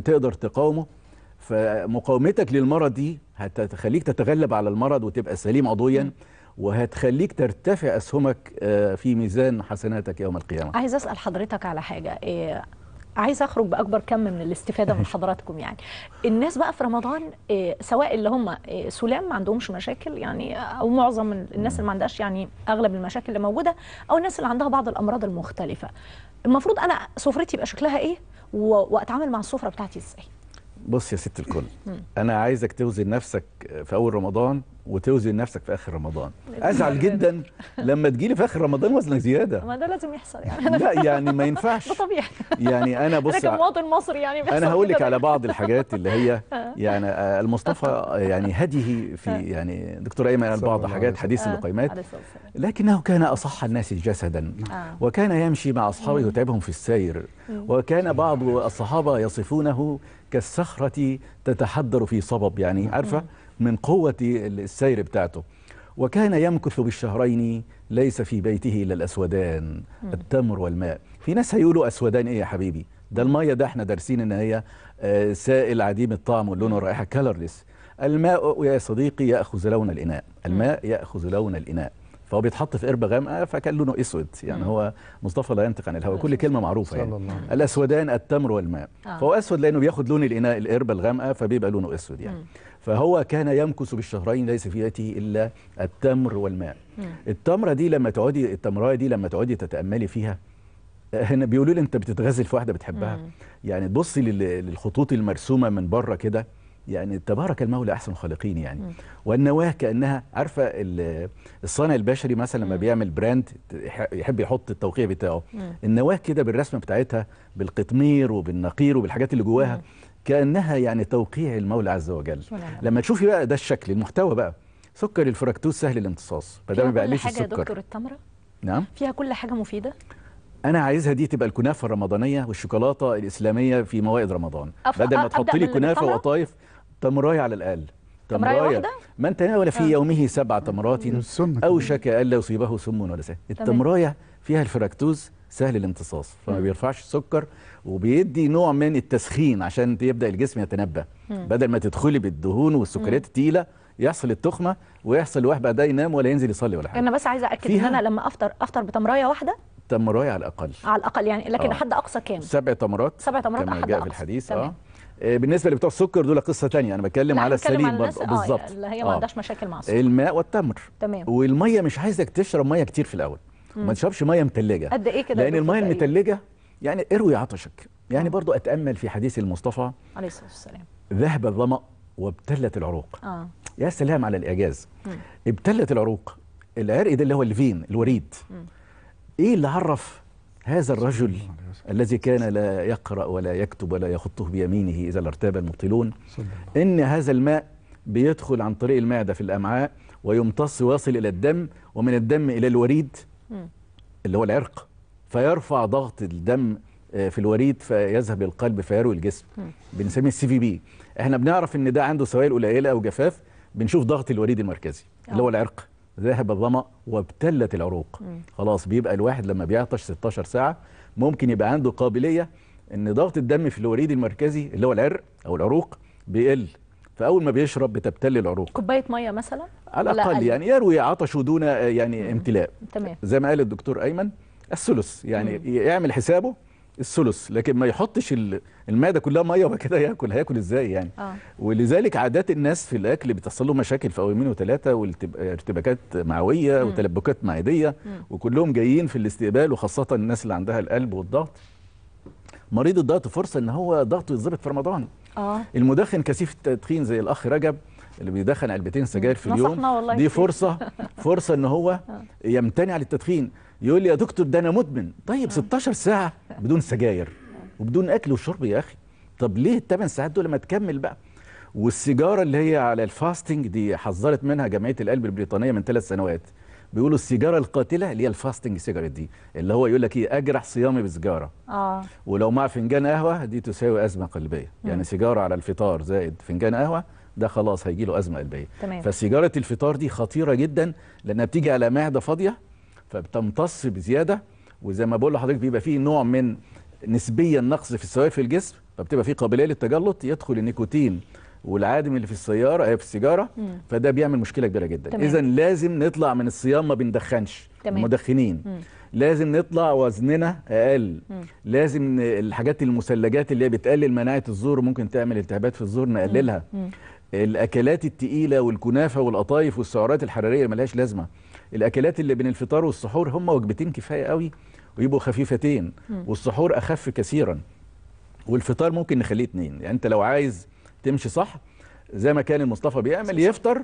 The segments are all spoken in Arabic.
تقدر تقاومه فمقاومتك للمرض دي هتخليك تتغلب على المرض وتبقى سليم عضويا وهتخليك ترتفع اسهمك آه، في ميزان حسناتك يوم القيامه. عايز اسال حضرتك على حاجه إيه عايز اخرج باكبر كم من الاستفاده من حضراتكم يعني الناس بقى في رمضان إيه سواء اللي هم إيه سلام ما عندهمش مشاكل يعني او معظم الناس اللي ما عندهاش يعني اغلب المشاكل اللي موجوده او الناس اللي عندها بعض الامراض المختلفه المفروض انا سفرتي يبقى شكلها ايه واتعامل مع السفره بتاعتي ازاي بص يا ست الكل انا عايزك توزن نفسك في اول رمضان وتوزن نفسك في اخر رمضان ازعل جدا لما تجيلي في اخر رمضان وزنك زياده ما ده لازم يحصل يعني لا يعني ما ينفعش ده طبيعي يعني انا بص انا كمواطن مصري يعني انا هقول لك على بعض الحاجات اللي هي يعني آه، المصطفى آه، يعني هديه في آه. يعني دكتور ايمن قال بعض حاجات حديث اللقيمات لكنه كان اصح الناس جسدا وكان يمشي مع اصحابه ويتعبهم في السير وكان بعض الصحابه يصفونه كالصخره تتحدر في صبب يعني عارفه من قوة السير بتاعته وكان يمكث بالشهرين ليس في بيته إلا الأسودان التمر والماء في ناس هيقولوا أسودان إيه يا حبيبي ده المية ده احنا دارسين إن هي آه، سائل عديم الطعم واللون والرائحة كالرلس الماء يا صديقي يأخذ لون الإناء الماء يأخذ لون الإناء فهو بيتحط في قربه غامقه آه، فكان لونه اسود يعني هو مصطفى لا ينطق عن الهوى كل كلمه معروفه يعني الاسودان التمر والماء آه. فهو اسود لانه بياخد لون الاناء القربه الغامقه فبيبقى لونه اسود يعني فهو كان يمكث بالشهرين ليس في يده إلا التمر والماء التمرة دي لما تقعدي التمراية دي لما تقعدي تتأملي فيها هنا بيقولوا لي انت بتتغزل في واحده بتحبها مم. يعني تبصي للخطوط المرسومه من بره كده يعني تبارك المولى احسن الخالقين يعني والنواه كانها عارفه الصانع البشري مثلا لما بيعمل براند يحب يحط التوقيع بتاعه النواه كده بالرسمه بتاعتها بالقطمير وبالنقير وبالحاجات اللي جواها كأنها يعني توقيع المولى عز وجل لما تشوفي بقى ده الشكل المحتوى بقى سكر الفركتوز سهل الامتصاص فده ما بيعليش السكر حاجة دكتور التمرة نعم فيها كل حاجة مفيدة انا عايزها دي تبقى الكنافه الرمضانيه والشوكولاته الاسلاميه في موائد رمضان أف... بدل ما تحط لي كنافه وقطايف تمرايه على الاقل تمرايه من تناول في آه. يومه سبع تمرات اوشك الا يصيبه سم ولا سهل التمرايه فيها الفراكتوز سهل الامتصاص فما بيرفعش السكر وبيدي نوع من التسخين عشان يبدا الجسم يتنبه بدل ما تدخلي بالدهون والسكريات الثقيله يحصل التخمه ويحصل واحد بعدها ينام ولا ينزل يصلي ولا حاجه انا بس عايزه اكد ان انا لما افطر افطر بتمرايه واحده تمرايه على الاقل على الاقل يعني لكن آه. حد اقصى كام سبع تمرات سبع تمرات كما جاء في الحديث آه. اه بالنسبه لبتوع السكر دول قصه ثانيه انا بتكلم على السليم آه، بالظبط آه اللي هي ما آه. عندهاش مشاكل مع السكر الماء والتمر تمام والميه مش عايزك تشرب ميه كتير في الاول ما تشربش ميه متلجه قد ايه كده لان الميه المتلجه يعني اروي عطشك يعني برضو اتامل في حديث المصطفى عليه الصلاه والسلام ذهب الظما وابتلت العروق آه. يا سلام على الاعجاز ابتلت العروق العرق ده اللي هو الفين الوريد مم. ايه اللي عرف هذا الرجل الذي كان لا يقرأ ولا يكتب ولا يخطه بيمينه إذا لارتاب المبطلون إن هذا الماء بيدخل عن طريق المعدة في الأمعاء ويمتص ويصل إلى الدم ومن الدم إلى الوريد اللي هو العرق فيرفع ضغط الدم آه، في الوريد فيذهب للقلب فيروي الجسم بنسميه السي في بي احنا بنعرف ان ده عنده سوائل قليله او جفاف بنشوف ضغط الوريد المركزي أوه. اللي هو آه. العرق ذهب الظما وابتلت العروق مم. خلاص بيبقى الواحد لما بيعطش 16 ساعه ممكن يبقى عنده قابليه ان ضغط الدم في الوريد المركزي اللي هو العرق او العروق بيقل فاول ما بيشرب بتبتل العروق كوبايه ميه مثلا على الاقل يعني يروي عطشه دون آه، يعني امتلاء تمام زي ما قال الدكتور ايمن الثلث يعني مم. يعمل حسابه الثلث لكن ما يحطش المعده كلها ميه وكده ياكل هياكل ازاي يعني آه. ولذلك عادات الناس في الاكل بتحصل لهم مشاكل في يومين وثلاثه وارتباكات معويه مم. وتلبكات معديه مم. وكلهم جايين في الاستقبال وخاصه الناس اللي عندها القلب والضغط مريض الضغط فرصه ان هو ضغطه يتظبط في رمضان اه المدخن كثيف التدخين زي الاخ رجب اللي بيدخن علبتين سجاير في اليوم والله دي فرصه فرصه ان هو آه. يمتنع عن التدخين يقول لي يا دكتور ده انا مدمن طيب 16 آه. ساعه بدون سجاير وبدون اكل وشرب يا اخي طب ليه الثمان ساعات دول ما تكمل بقى والسيجاره اللي هي على الفاستنج دي حذرت منها جمعيه القلب البريطانيه من ثلاث سنوات بيقولوا السيجاره القاتله اللي هي الفاستنج سيجاريت دي اللي هو يقول لك ايه اجرح صيامي بسجاره اه ولو مع فنجان قهوه دي تساوي ازمه قلبيه يعني سيجاره على الفطار زائد فنجان قهوه ده خلاص هيجي له ازمه قلبيه تمام. فسيجاره الفطار دي خطيره جدا لانها بتيجي على معده فاضيه فبتمتص بزياده وزي ما بقول لحضرتك بيبقى فيه نوع من نسبيا نقص في السوائل في الجسم فبتبقى فيه قابليه للتجلط يدخل النيكوتين والعادم اللي في السياره آه، في السيجاره مم. فده بيعمل مشكله كبيره جدا اذا لازم نطلع من الصيام ما بندخنش تمام. مدخنين مم. لازم نطلع وزننا اقل مم. لازم الحاجات المثلجات اللي هي بتقلل مناعه الزور ممكن تعمل التهابات في الزور نقللها مم. مم. الاكلات التقيله والكنافه والقطايف والسعرات الحراريه اللي ملهاش لازمه الاكلات اللي بين الفطار والسحور هم وجبتين كفايه قوي ويبقوا خفيفتين مم. والسحور اخف كثيرا والفطار ممكن نخليه اثنين يعني انت لو عايز تمشي صح زي ما كان المصطفى بيعمل يفطر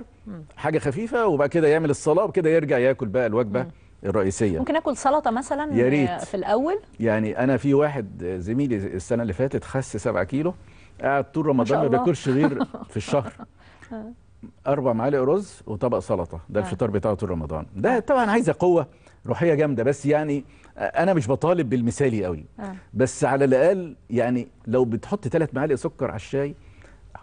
حاجه خفيفه وبعد كده يعمل الصلاه وكده يرجع ياكل بقى الوجبه الرئيسيه ممكن اكل سلطه مثلا يا ريت. آه، في الاول يعني انا في واحد زميلي السنه اللي فاتت خس 7 كيلو قاعد طول رمضان ما بياكلش غير في الشهر آه. اربع معالق رز وطبق سلطه ده آه. الفطار بتاعه طول رمضان ده طبعا عايزه قوه روحيه جامده بس يعني انا مش بطالب بالمثالي قوي بس على الاقل يعني لو بتحط ثلاث معالق سكر على الشاي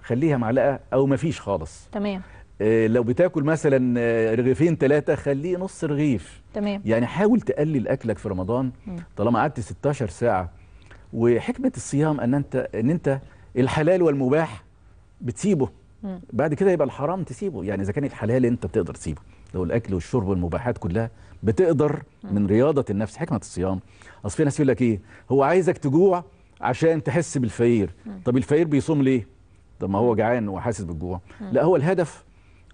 خليها معلقه او مفيش خالص تمام آه، لو بتاكل مثلا آه، رغيفين ثلاثه خليه نص رغيف تمام يعني حاول تقلل اكلك في رمضان طالما قعدت 16 ساعه وحكمه الصيام ان انت ان انت الحلال والمباح بتسيبه بعد كده يبقى الحرام تسيبه يعني اذا كان الحلال انت بتقدر تسيبه لو الاكل والشرب والمباحات كلها بتقدر من رياضه النفس حكمه الصيام اصل في ناس يقول لك ايه هو عايزك تجوع عشان تحس بالفقير طب الفقير بيصوم ليه طب ما هو جعان وحاسس بالجوع لا هو الهدف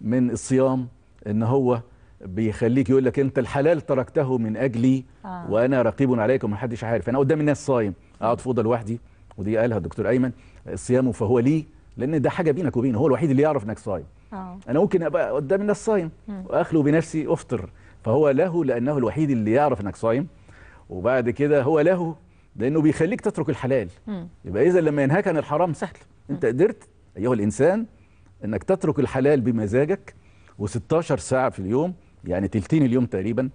من الصيام ان هو بيخليك يقول لك انت الحلال تركته من اجلي آه. وانا رقيب عليكم حدش عارف انا قدام الناس صايم اقعد في اوضه لوحدي ودي قالها الدكتور ايمن الصيام فهو لي لان ده حاجه بينك وبينه هو الوحيد اللي يعرف انك صايم آه. انا ممكن ابقى قدام الناس صايم واخلو بنفسي افطر فهو له لانه الوحيد اللي يعرف انك صايم وبعد كده هو له لانه بيخليك تترك الحلال م. يبقى اذا لما ينهاك عن الحرام سهل انت قدرت ايها الانسان انك تترك الحلال بمزاجك و16 ساعه في اليوم يعني تلتين اليوم تقريبا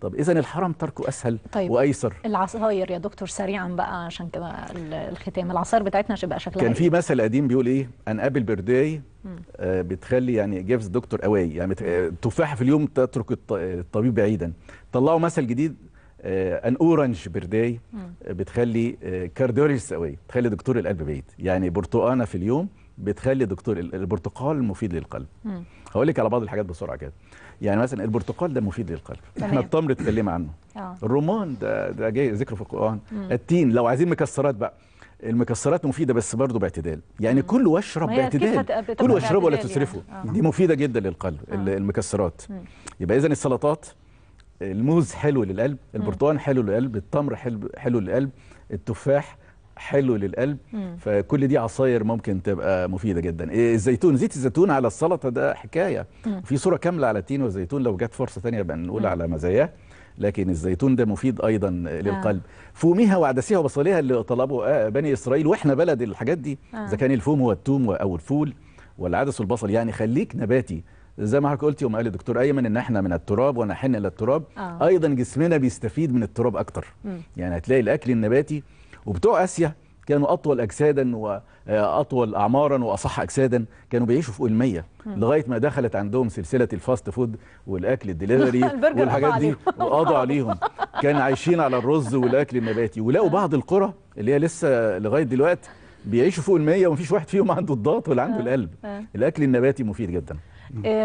طب اذا الحرام تركه اسهل طيب وايسر العصاير يا دكتور سريعا بقى عشان كده الختام العصاير بتاعتنا شبه شكلها كان في إيه؟ مثل قديم بيقول ايه ان ابل بيرداي آه بتخلي يعني جيفز دكتور اواي يعني آه، تفاحه في اليوم تترك آه، الطبيب بعيدا طلعوا مثل جديد ان اورنج برداي بتخلي كارديولوجيست آه، قوي بتخلي دكتور القلب بعيد يعني برتقانه في اليوم بتخلي دكتور البرتقال مفيد للقلب هقول لك على بعض الحاجات بسرعه كده يعني مثلا البرتقال ده مفيد للقلب احنا التمر اتكلمنا عنه أوه. الرمان ده ده جاي ذكره في القران التين لو عايزين مكسرات بقى المكسرات مفيده بس برضه باعتدال يعني كل واشرب باعتدال كل واشربه ولا يعني. تسرفه يعني. دي مفيده جدا للقلب مم. آه. المكسرات مم. يبقى اذا السلطات الموز حلو للقلب البرتقال حلو للقلب التمر حلو, حلو للقلب التفاح حلو للقلب مم. فكل دي عصاير ممكن تبقى مفيده جدا إيه، الزيتون زيت الزيتون على السلطه ده حكايه مم. في صوره كامله على التين والزيتون لو جت فرصه ثانيه بقى نقول على مزاياه لكن الزيتون ده مفيد ايضا للقلب آه. فوميها وعدسيها وبصليها اللي طلبوا آه، بني اسرائيل واحنا بلد الحاجات دي آه. اذا آه. كان الفوم هو التوم او الفول والعدس والبصل يعني خليك نباتي زي ما حضرتك قلت يوم قال الدكتور ايمن ان احنا من التراب ونحن الى التراب آه. ايضا جسمنا بيستفيد من التراب اكتر م. يعني هتلاقي الاكل النباتي وبتوع اسيا كانوا اطول اجسادا واطول آه، اعمارا واصح اجسادا كانوا بيعيشوا فوق ال 100 لغايه ما دخلت عندهم سلسله الفاست فود والاكل الدليفري والحاجات دي وقضوا عليهم كان عايشين على الرز والاكل النباتي ولقوا آه. بعض القرى اللي هي لسه لغايه دلوقتي بيعيشوا فوق ال 100 ومفيش واحد فيهم عنده الضغط ولا عنده آه. القلب الاكل النباتي مفيد جدا Mm.